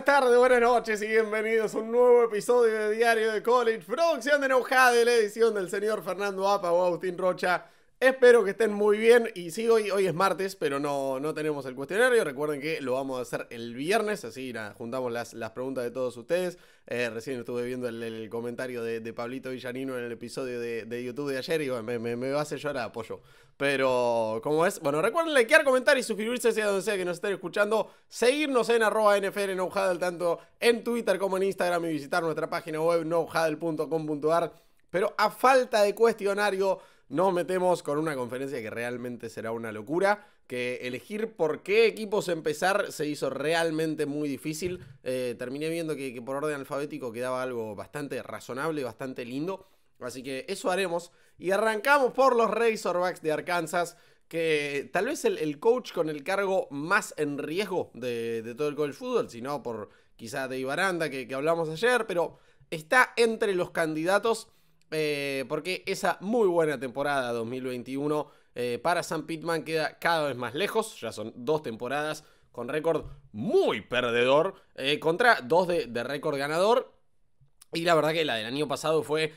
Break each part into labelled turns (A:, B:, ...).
A: buenas tardes, buenas noches y bienvenidos a un nuevo episodio de Diario de College, producción de y la edición del señor Fernando Apa o Agustín Rocha. Espero que estén muy bien y sí, hoy, hoy es martes, pero no, no tenemos el cuestionario. Recuerden que lo vamos a hacer el viernes, así juntamos las, las preguntas de todos ustedes. Eh, recién estuve viendo el, comentario de, Pablito Villanino en el episodio de, YouTube de ayer y me, me, va a hacer llorar apoyo. Pero, como es? Bueno, recuerden likear, comentar y suscribirse sea donde sea que nos estén escuchando. Seguirnos en arroba NFL tanto en Twitter como en Instagram y visitar nuestra página web nojadal.com.ar. Pero a falta de cuestionario nos metemos con una conferencia que realmente será una locura, que elegir por qué equipos empezar se hizo realmente muy difícil. Eh, terminé viendo que, por orden alfabético quedaba algo bastante razonable y bastante lindo. Así que eso haremos. Y arrancamos por los Razorbacks de Arkansas que tal vez el, coach con el cargo más en riesgo de, todo el college fútbol, sino por quizá de Ibaranda que, hablamos ayer, pero está entre los candidatos eh, porque esa muy buena temporada 2021 eh, para Sam Pittman queda cada vez más lejos, ya son dos temporadas con récord muy perdedor eh, contra dos de, récord ganador. Y la verdad que la del año pasado fue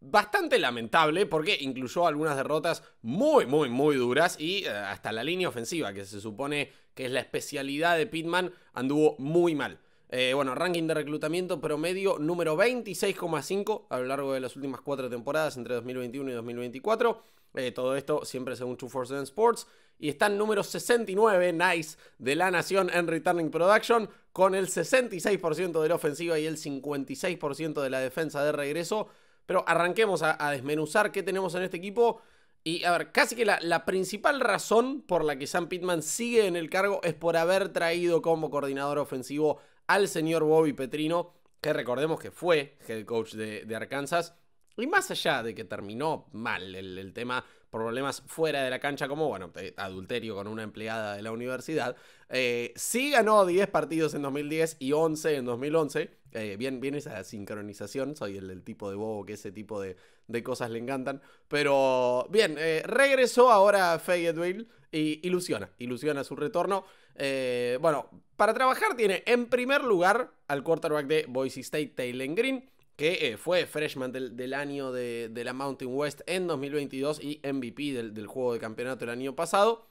A: bastante lamentable porque incluyó algunas derrotas muy, muy, muy duras y hasta la línea ofensiva, que se supone que es la especialidad de Pittman, anduvo muy mal. Eh, bueno, ranking de reclutamiento promedio número 26,5 a lo largo de las últimas cuatro temporadas entre 2021 y 2024. Eh, todo esto siempre según True Force Sports. Y está en número 69, nice, de la nación en Returning Production, con el 66% de la ofensiva y el 56% de la defensa de regreso. Pero arranquemos a, desmenuzar qué tenemos en este equipo. Y a ver, casi que la, la, principal razón por la que Sam Pittman sigue en el cargo es por haber traído como coordinador ofensivo al señor Bobby Petrino, que recordemos que fue head coach de, Arkansas. Y más allá de que terminó mal el tema problemas fuera de la cancha, como, bueno, eh, adulterio con una empleada de la universidad, eh, sí ganó 10 partidos en 2010 y 11 en 2011. Eh, bien, bien esa sincronización, soy el, tipo de bobo que ese tipo de, de cosas le encantan. Pero bien, regresó ahora a Fayetteville y ilusiona, ilusiona su retorno. bueno, para trabajar tiene en primer lugar al quarterback de Boise State, Taylor Green que eh, fue freshman del, año de, la Mountain West en 2022 y MVP del, del juego de campeonato el año pasado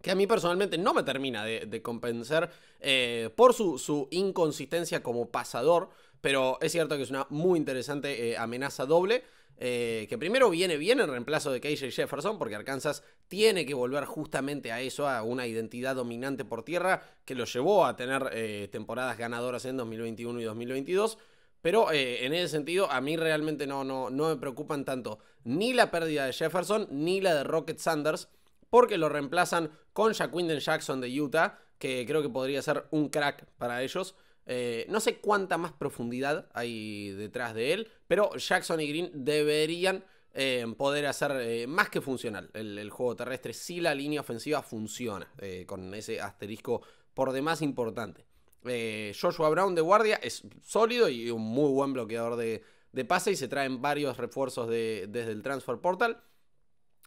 A: que a mí personalmente no me termina de, compensar eh, por su, su, inconsistencia como pasador, pero es cierto que es una muy interesante eh, amenaza doble. que primero viene bien en reemplazo de KJ Jefferson, porque Arkansas tiene que volver justamente a eso, a una identidad dominante por tierra que lo llevó a tener temporadas ganadoras en 2021 y 2022. Pero eh, en ese sentido, a mí realmente no, no, no me preocupan tanto ni la pérdida de Jefferson ni la de Rocket Sanders, porque lo reemplazan con Jaquinden Jackson de Utah, que creo que podría ser un crack para ellos. Eh, no sé cuánta más profundidad hay detrás de él, pero Jackson y Green deberían eh, poder hacer más que funcional el, juego terrestre si la línea ofensiva funciona, con ese asterisco por demás importante. Eh, Joshua Brown de guardia es sólido y un muy buen bloqueador de, pase y se traen varios refuerzos desde el transfer portal.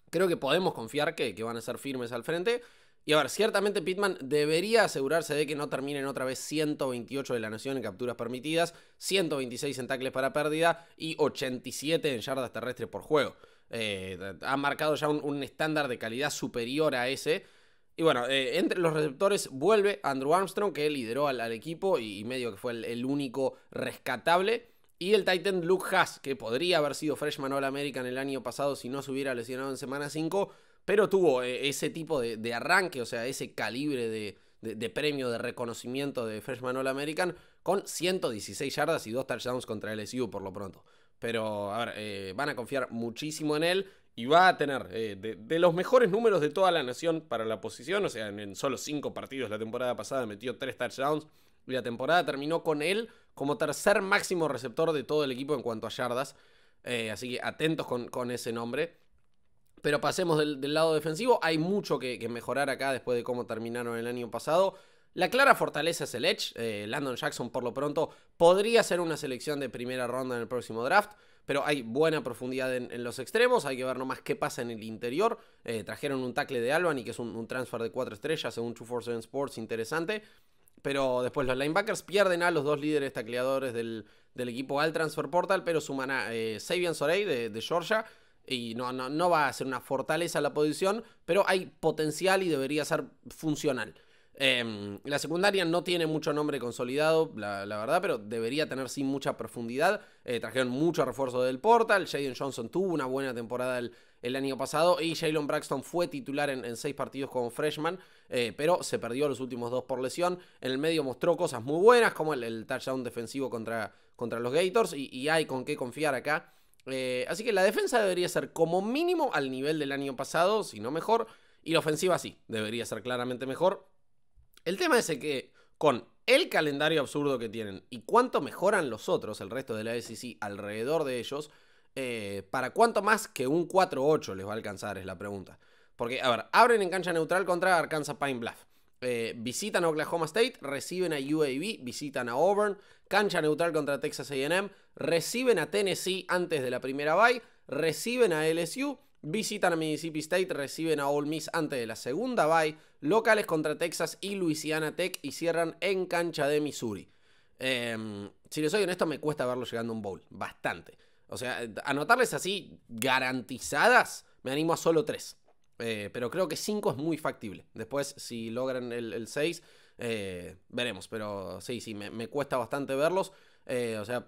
A: Creo que podemos confiar que, van a ser firmes al frente. Y a ver, ciertamente Pittman debería asegurarse de que no terminen otra vez 128 de la nación en capturas permitidas, 126 en tacles para pérdida y 87 en yardas terrestres por juego. Eh, ha marcado ya un estándar de calidad superior a ese y bueno, eh, entre los receptores vuelve Andrew Armstrong, que lideró al, equipo y, medio que fue el, único rescatable. Y el Titan Luke Haas, que podría haber sido freshman All American el año pasado si no se hubiera lesionado en semana 5, pero tuvo eh, ese tipo de, arranque, o sea, ese calibre de, premio, de reconocimiento de freshman All American, con 116 yardas y dos touchdowns contra LSU por lo pronto. Pero, eh, van a confiar muchísimo en él y va a tener eh, de, los mejores números de toda la nación para la posición. O sea, en, solo cinco partidos la temporada pasada metió tres touchdowns. Y la temporada terminó con él como tercer máximo receptor de todo el equipo en cuanto a yardas. Eh, así que atentos con, ese nombre. Pero pasemos del, lado defensivo. Hay mucho que, mejorar acá después de cómo terminaron el año pasado. La clara fortaleza es el Edge. Eh, Landon Jackson, por lo pronto, podría ser una selección de primera ronda en el próximo draft pero hay buena profundidad en, los extremos, hay que ver nomás qué pasa en el interior. Eh, trajeron un tackle de Albany, que es un, transfer de cuatro estrellas, según 247 Sports, interesante. Pero después los linebackers pierden a los dos líderes tacleadores del, equipo al Transfer Portal, pero suman a eh, Sabian Sorey de, Georgia, y no, no, no, va a ser una fortaleza la posición, pero hay potencial y debería ser funcional. Em, la secundaria no tiene mucho nombre consolidado, la, verdad, pero debería tener sí mucha profundidad. Eh, trajeron mucho refuerzo del portal. Jaden Johnson tuvo una buena temporada el, año pasado y Jalen Braxton fue titular en, seis partidos como freshman, eh, pero se perdió los últimos dos por lesión. En el medio mostró cosas muy buenas, como el, touchdown defensivo contra, contra los Gators, y, y hay con qué confiar acá. Eh, así que la defensa debería ser como mínimo al nivel del año pasado, si no mejor. Y la ofensiva sí, debería ser claramente mejor el tema es que con el calendario absurdo que tienen y cuánto mejoran los otros, el resto de la SEC, alrededor de ellos, eh, para cuánto más que un 4-8 les va a alcanzar, es la pregunta. Porque, a ver, abren en cancha neutral contra Arkansas Pine Bluff. Eh, visitan a Oklahoma State, reciben a UAB, visitan a Auburn, cancha neutral contra Texas AM, reciben a Tennessee antes de la primera bye, reciben a LSU, Visitan a Mississippi State, reciben a Ole Miss antes de la segunda bye, locales contra Texas y Louisiana Tech y cierran en cancha de Missouri. Em, si les soy honesto, me cuesta verlos llegando a un bowl, bastante. O sea, anotarles así garantizadas, me animo a solo tres. Eh, pero creo que cinco es muy factible. Después, si logran el 6, eh, veremos. Pero sí, sí, me cuesta bastante verlos. Eh, o sea,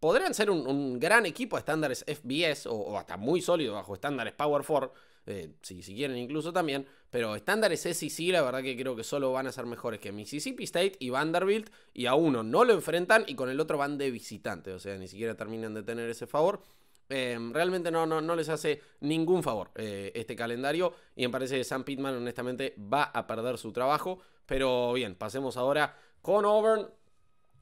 A: podrían ser un, gran equipo a estándares FBS o, hasta muy sólido bajo estándares Power 4, eh, si, si, quieren incluso también, pero estándares SEC la verdad que creo que solo van a ser mejores que Mississippi State y Vanderbilt y a uno no lo enfrentan y con el otro van de visitante, o sea, ni siquiera terminan de tener ese favor. Em, realmente no, no, les hace ningún favor eh, este calendario y me parece que Sam Pittman honestamente va a perder su trabajo. Pero bien, pasemos ahora con Auburn,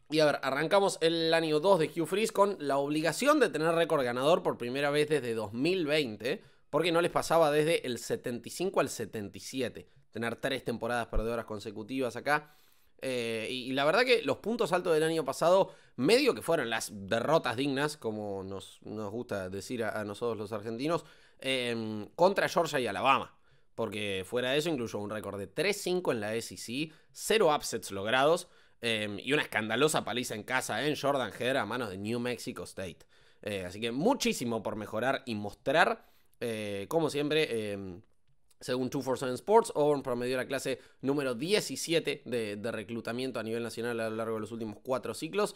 A: y a ver, arrancamos el año 2 de Hugh Freeze con la obligación de tener récord ganador por primera vez desde 2020, porque no les pasaba desde el 75 al 77, tener tres temporadas perdedoras consecutivas acá. Eh, y, la verdad que los puntos altos del año pasado, medio que fueron las derrotas dignas, como nos, gusta decir a, nosotros los argentinos, em, contra Georgia y Alabama. Porque fuera de eso incluyó un récord de 3-5 en la SEC, 0 upsets logrados, Em, y una escandalosa paliza en casa ¿eh? en Jordan Head a manos de New Mexico State. Eh, así que muchísimo por mejorar y mostrar. Eh, como siempre, em, según 247 Sports, Auburn promedió la clase número 17 de, reclutamiento a nivel nacional a lo largo de los últimos cuatro ciclos.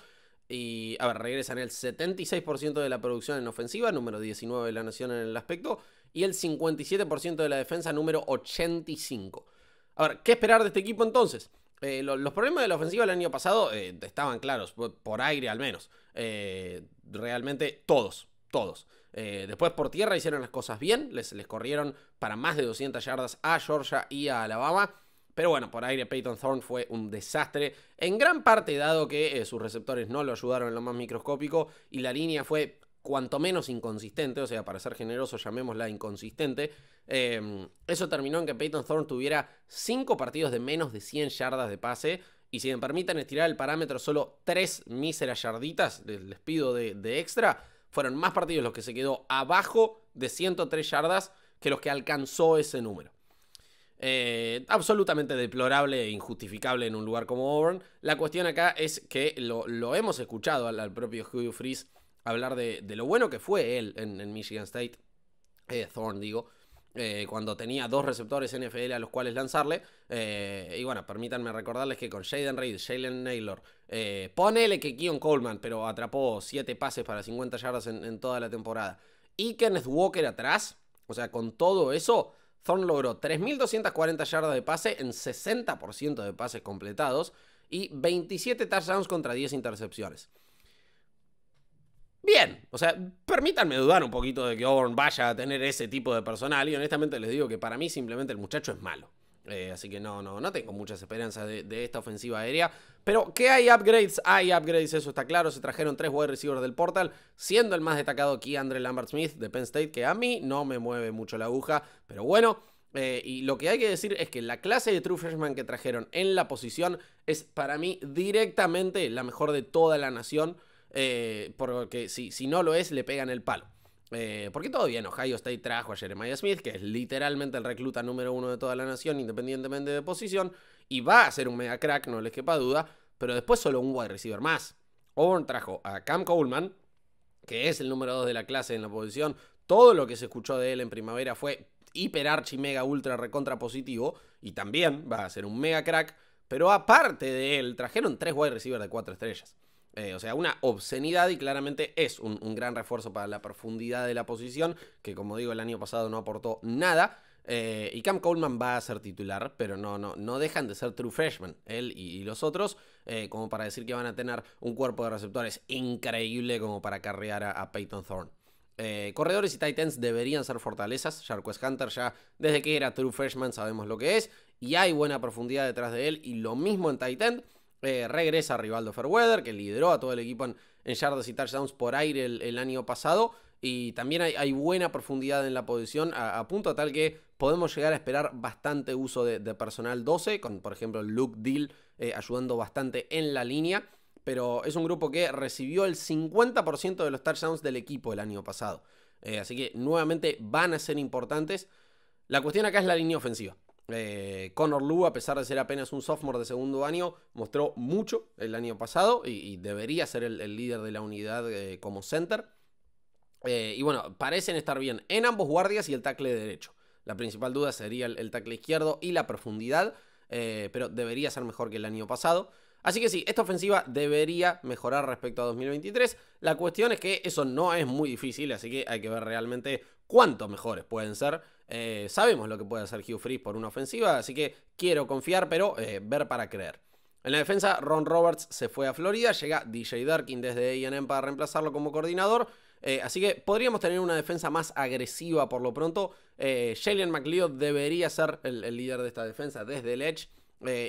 A: Y, a ver, regresan el 76% de la producción en ofensiva, número 19 de la nación en el aspecto, y el 57% de la defensa, número 85. A ver, ¿qué esperar de este equipo entonces? Eh, los problemas de la ofensiva el año pasado eh, estaban claros, por, aire al menos. Eh, realmente todos, todos. después por tierra hicieron las cosas bien, les, les corrieron para más de 200 yardas a Georgia y a Alabama. Pero bueno, por aire Peyton Thorne fue un desastre, en gran parte dado que sus receptores no lo ayudaron en lo más microscópico y la línea fue cuanto menos inconsistente, o sea, para ser generoso llamémosla inconsistente, em, eso terminó en que Peyton Thorne tuviera 5 partidos de menos de 100 yardas de pase. Y si me permiten estirar el parámetro solo 3 míseras yarditas, les, pido de, extra, fueron más partidos los que se quedó abajo de 103 yardas que los que alcanzó ese número. Eh, absolutamente deplorable e injustificable en un lugar como Auburn. La cuestión acá es que lo, hemos escuchado al, propio Hugh Freeze hablar de, lo bueno que fue él en, Michigan State, eh, Thorne digo, eh, cuando tenía dos receptores NFL a los cuales lanzarle. Eh, y bueno, permítanme recordarles que con Jaden Reed, Jalen Naylor, ponele que Keon Coleman, pero atrapó 7 pases para 50 yardas en, en, toda la temporada. Y Kenneth Walker atrás, o sea, con todo eso, Thorne logró 3.240 yardas de pase en 60% de pases completados y 27 touchdowns contra 10 intercepciones bien. O sea, permítanme dudar un poquito de que Auburn vaya a tener ese tipo de personal. Y honestamente les digo que para mí simplemente el muchacho es malo. Eh, así que no, no, no tengo muchas esperanzas de, esta ofensiva aérea. Pero que hay upgrades, hay upgrades, eso está claro. Se trajeron tres wide receivers del portal, siendo el más destacado aquí Andre Lambert Smith de Penn State, que a mí no me mueve mucho la aguja. Pero bueno, eh, y lo que hay que decir es que la clase de True Freshman que trajeron en la posición es para mí directamente la mejor de toda la nación. Eh, porque si, si no lo es, le pegan el palo. Eh, porque todavía bien, Ohio State trajo a Jeremiah Smith, que es literalmente el recluta número uno de toda la nación, independientemente de posición, y va a ser un mega crack, no les quepa duda, pero después solo un wide receiver más. Auburn trajo a Cam Coleman, que es el número dos de la clase en la posición. Todo lo que se escuchó de él en primavera fue hiper archi mega ultra recontra positivo, y también va a ser un mega crack, pero aparte de él, trajeron tres wide receivers de cuatro estrellas. Eh, o sea, una obscenidad y claramente es un, gran refuerzo para la profundidad de la posición, que como digo, el año pasado no aportó nada. Eh, y Cam Coleman va a ser titular, pero no, no, no dejan de ser true freshman, él y, los otros, eh, como para decir que van a tener un cuerpo de receptores increíble como para carrear a, Peyton Thorne. corredores y Titans deberían ser fortalezas. Jarquez Hunter ya desde que era True Freshman sabemos lo que es. Y hay buena profundidad detrás de él. Y lo mismo en Titan. Eh, regresa Rivaldo Fairweather, que lideró a todo el equipo en, shards yardas y touchdowns por aire el, año pasado. Y también hay, buena profundidad en la posición, a, punto tal que podemos llegar a esperar bastante uso de, personal 12, con por ejemplo Luke Deal eh, ayudando bastante en la línea. Pero es un grupo que recibió el 50% de los touchdowns del equipo el año pasado. Eh, así que nuevamente van a ser importantes. La cuestión acá es la línea ofensiva. Eh, Connor a pesar de ser apenas un sophomore de segundo año, mostró mucho el año pasado y, debería ser el, líder de la unidad eh, como center. Eh, y bueno, parecen estar bien en ambos guardias y el tackle derecho. La principal duda sería el, el tackle izquierdo y la profundidad, eh, pero debería ser mejor que el año pasado. Así que sí, esta ofensiva debería mejorar respecto a 2023. La cuestión es que eso no es muy difícil, así que hay que ver realmente cuánto mejores pueden ser. Eh, sabemos lo que puede hacer Hugh Freeze por una ofensiva, así que quiero confiar, pero eh, ver para creer. En la defensa, Ron Roberts se fue a Florida, llega DJ Darkin desde AM para reemplazarlo como coordinador. Eh, así que podríamos tener una defensa más agresiva por lo pronto. Eh, Jalen McLeod debería ser el, líder de esta defensa desde el Edge.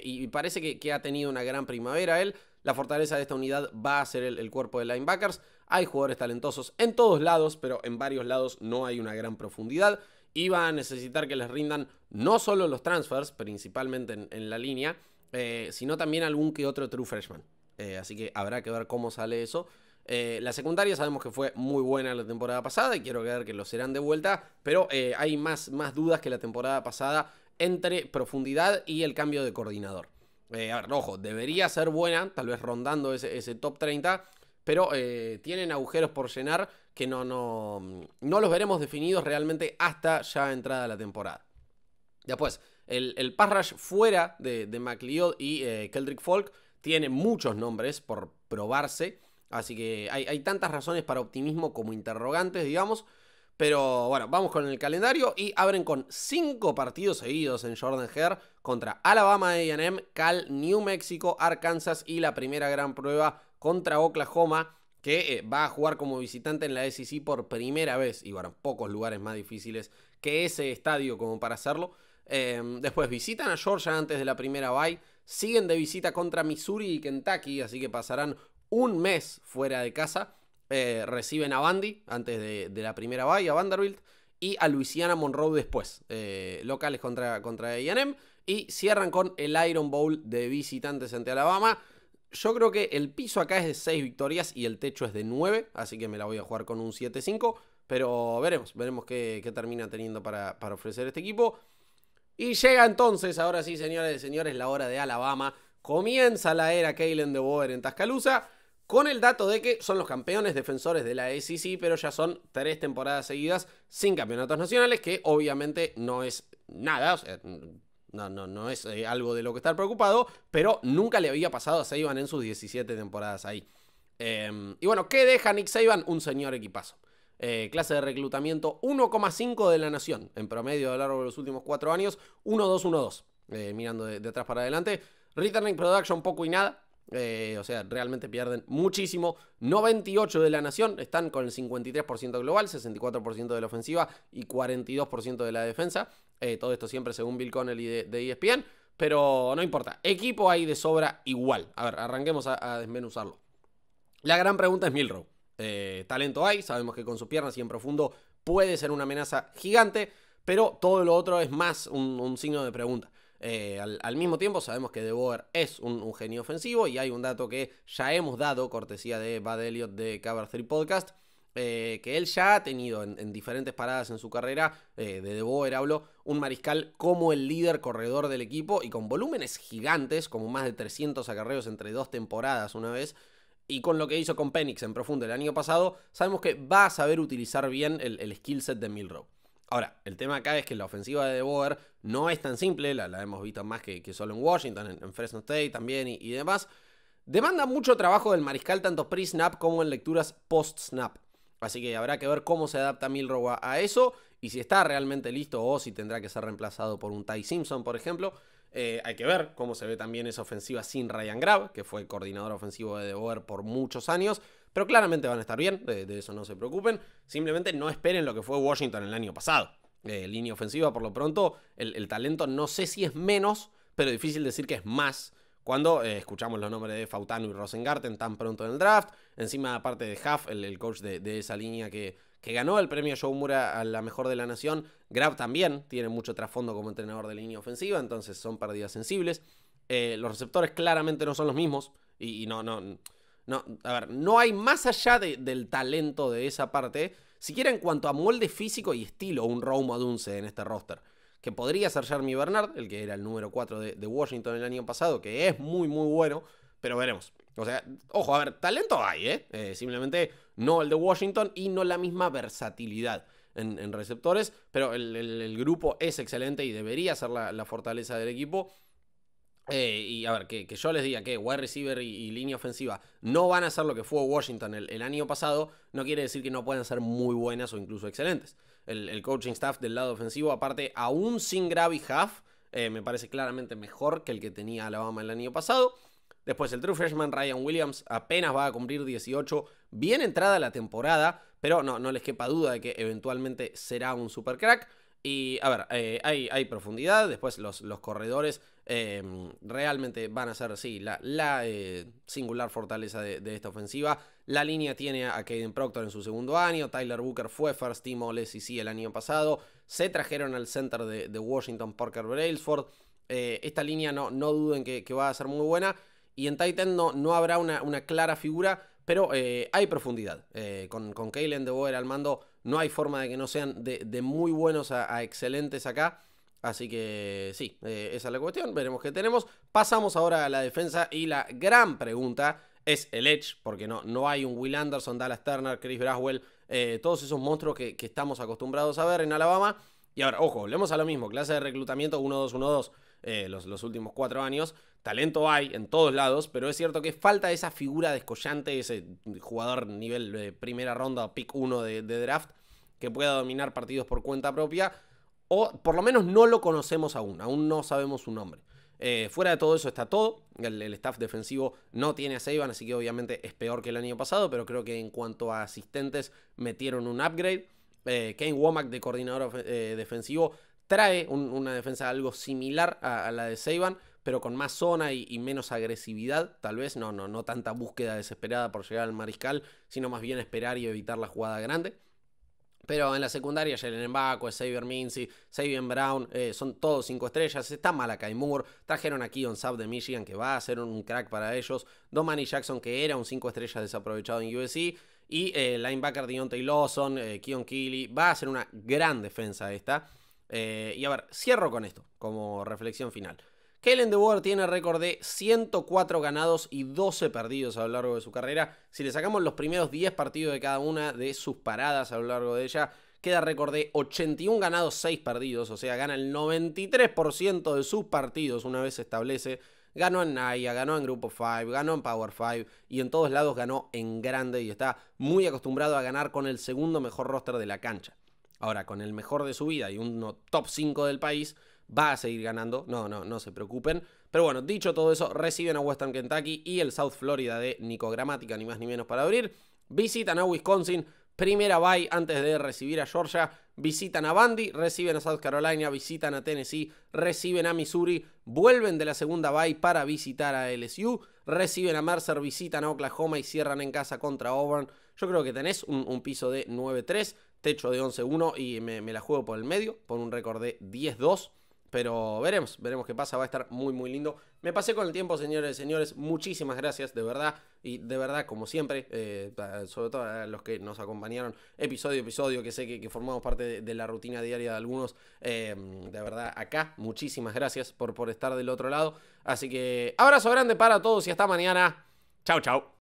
A: y parece que, ha tenido una gran primavera él. La fortaleza de esta unidad va a ser el, cuerpo de linebackers. Hay jugadores talentosos en todos lados, pero en varios lados no hay una gran profundidad. Y van a necesitar que les rindan no solo los transfers, principalmente en, la línea, eh, sino también algún que otro true freshman. Eh, así que habrá que ver cómo sale eso. Eh, la secundaria sabemos que fue muy buena la temporada pasada y quiero creer que lo serán de vuelta, pero hay más, más dudas que la temporada pasada entre profundidad y el cambio de coordinador. a ver, ojo, debería ser buena, tal vez rondando ese, ese top 30, pero eh, tienen agujeros por llenar que no, no, mm, no los veremos definidos realmente hasta ya entrada la temporada. Después, el, el pass rush fuera de, de McLeod y eh, Keldrick Folk tiene muchos nombres por probarse, así que hay, hay tantas razones para optimismo como interrogantes, digamos. Pero bueno, vamos con el calendario y abren con cinco partidos seguidos en Jordan Hare contra Alabama AM, Cal, New Mexico, Arkansas y la primera gran prueba contra Oklahoma, que eh, va a jugar como visitante en la SEC por primera vez, y bueno, pocos lugares más difíciles que ese estadio como para hacerlo. Em, después visitan a Georgia antes de la primera bye, siguen de visita contra Missouri y Kentucky, así que pasarán un mes fuera de casa. Eh, reciben a Bandy antes de, la primera bye, a Vanderbilt, y a Louisiana Monroe después, eh, locales contra, contra AM, y cierran con el Iron Bowl de visitantes ante Alabama yo creo que el piso acá es de 6 victorias y el techo es de 9, así que me la voy a jugar con un 7-5, pero veremos, veremos qué, termina teniendo para, ofrecer este equipo. Y llega entonces, ahora sí, señores y señores, la hora de Alabama. Comienza la era Kalen de Boer en Tascaloosa, con el dato de que son los campeones defensores de la SEC, pero ya son tres temporadas seguidas sin campeonatos nacionales, que obviamente no es nada, o sea, no, no, es eh, algo de lo que estar preocupado, pero nunca le había pasado a Saban en sus 17 temporadas ahí. Em, y bueno, ¿qué deja Nick Saban? Un señor equipazo. Eh, clase de reclutamiento 1,5 de la nación, en promedio a lo largo de los últimos 4 años, 1-2-1-2, eh, mirando de, de, atrás para adelante. Returning Production poco y nada, o sea, realmente pierden muchísimo. 98 de la nación, están con el 53% global, 64% de la ofensiva y 42% de la defensa. Eh, todo esto siempre según Bill Connelly de, de ESPN. Pero no importa. Equipo hay de sobra igual. A ver, arranquemos a, desmenuzarlo. La gran pregunta es Milrow. Eh, talento hay, sabemos que con sus piernas y en profundo puede ser una amenaza gigante, pero todo lo otro es más un, signo de pregunta. Eh, al, mismo tiempo sabemos que De Boer es un, un, genio ofensivo y hay un dato que ya hemos dado, cortesía de Bad Elliot de Cover 3 Podcast, eh, que él ya ha tenido en, diferentes paradas en su carrera, eh, de De Boer hablo, un mariscal como el líder corredor del equipo y con volúmenes gigantes, como más de 300 acarreos entre dos temporadas una vez, y con lo que hizo con Penix en profundo el año pasado, sabemos que va a saber utilizar bien el, skill set de Milrow. Ahora, el tema acá es que la ofensiva de De Boer no es tan simple, la, hemos visto más que, que, solo en Washington, en, Fresno State también y demás. Demanda mucho trabajo del mariscal tanto pre-snap como en lecturas post-snap. Así que habrá que ver cómo se adapta Milrowa a, eso y si está realmente listo o si tendrá que ser reemplazado por un Ty Simpson, por ejemplo. Eh, hay que ver cómo se ve también esa ofensiva sin Ryan Grab, que fue coordinador ofensivo de Boer por muchos años. Pero claramente van a estar bien, de, eso no se preocupen. Simplemente no esperen lo que fue Washington el año pasado. Eh, línea ofensiva, por lo pronto, el, el talento no sé si es menos, pero difícil decir que es más cuando eh, escuchamos los nombres de Fautano y Rosengarten tan pronto en el draft. Encima, aparte de Huff, el, coach de, esa línea que, ganó el premio Mura a la mejor de la nación, Grab también tiene mucho trasfondo como entrenador de línea ofensiva, entonces son pérdidas sensibles. Eh, los receptores claramente no son los mismos y, no, no, no, a ver, no hay más allá del talento de esa parte, siquiera en cuanto a molde físico y estilo, un Roma Dunce en este roster que podría ser Jeremy Bernard, el que era el número 4 de, Washington el año pasado, que es muy, muy bueno, pero veremos. O sea, ojo, a ver, talento hay, ¿eh? eh simplemente no el de Washington y no la misma versatilidad. En, receptores, pero el, grupo es excelente y debería ser la, fortaleza del equipo. Eh, y a ver, que, yo les diga que wide receiver y, línea ofensiva no van a ser lo que fue Washington el, año pasado, no quiere decir que no puedan ser muy buenas o incluso excelentes el, coaching staff del lado ofensivo. Aparte, aún sin Gravy half eh, me parece claramente mejor que el que tenía Alabama el año pasado. Después el true freshman Ryan Williams apenas va a cumplir 18, bien entrada la temporada, pero no, no les quepa duda de que eventualmente será un super crack. Y a ver, eh, hay, profundidad, después los, los corredores Em, realmente van a ser, sí, la, la eh, singular fortaleza de, esta ofensiva. La línea tiene a Caden Proctor en su segundo año. Tyler Booker fue first team y sí e el año pasado. Se trajeron al center de, Washington Parker Brailsford. Eh, esta línea no, no duden que, va a ser muy buena. Y en Titan no, habrá una, una clara figura, pero eh, hay profundidad. con, con Kalen de Boer al mando, no hay forma de que no sean de, muy buenos a excelentes acá. Así que sí, eh, esa es la cuestión. Veremos qué tenemos. Pasamos ahora a la defensa y la gran pregunta es el Edge, porque no, no hay un Will Anderson, Dallas Turner, Chris Braswell, eh, todos esos monstruos que, estamos acostumbrados a ver en Alabama. Y ahora, ojo, volvemos a lo mismo, clase de reclutamiento 1-2-1-2 eh, los, últimos cuatro años. Talento hay en todos lados, pero es cierto que falta esa figura descollante, ese jugador nivel primera ronda pick 1 de draft que pueda dominar partidos por cuenta propia o por lo menos no lo conocemos aún, aún no sabemos su nombre. Eh, fuera de todo eso está todo. El, staff defensivo no tiene a Seiban, así que obviamente es peor que el año pasado, pero creo que en cuanto a asistentes metieron un upgrade. Eh, Kane Womack de coordinador eh, defensivo trae una defensa algo similar a, la de Seiban, pero con más zona y, menos agresividad, tal vez. No, no, no tanta búsqueda desesperada por llegar al mariscal, sino más bien esperar y evitar la jugada grande. Pero en la secundaria, Jalen Embaco, Xavier Mincy, Xavier Brown, eh, son todos cinco estrellas. Está Malakai Moore, trajeron a Keon Sub de Michigan, que va a ser un crack para ellos. Domani Jackson, que era un cinco estrellas desaprovechado en USC. Y eh, linebacker Deontay Lawson, eh, Keon Keely. Va a ser una gran defensa esta. Eh, y a ver, cierro con esto como reflexión final. Kellen Boer tiene récord de 104 ganados y 12 perdidos a lo largo de su carrera. Si le sacamos los primeros 10 partidos de cada una de sus paradas a lo largo de ella, queda récord de 81 ganados, 6 perdidos, o sea, gana el 93% de sus partidos una vez se establece. Ganó en Naya, ganó en Grupo 5, ganó en Power 5 y en todos lados ganó en grande y está muy acostumbrado a ganar con el segundo mejor roster de la cancha. Ahora, con el mejor de su vida y uno top 5 del país, va a seguir ganando, no, no, no se preocupen. Pero bueno, dicho todo eso, reciben a Western Kentucky y el South Florida de Nico Gramática, ni más ni menos para abrir. Visitan a Wisconsin, primera bye antes de recibir a Georgia. Visitan a Bandy, reciben a South Carolina, visitan a Tennessee, reciben a Missouri, vuelven de la segunda bye para visitar a LSU, reciben a Mercer, visitan a Oklahoma y cierran en casa contra Auburn. Yo creo que tenés un, piso de 9-3, techo de 11-1 y me, me la juego por el medio, por un récord de 10-2. Pero veremos, veremos qué pasa, va a estar muy muy lindo. Me pasé con el tiempo, señores y señores, muchísimas gracias, de verdad, y de verdad, como siempre, eh, sobre todo a los que nos acompañaron episodio episodio, que sé que, formamos parte de, la rutina diaria de algunos, eh, de verdad, acá, muchísimas gracias por, por estar del otro lado. Así que abrazo grande para todos y hasta mañana. Chao, chao.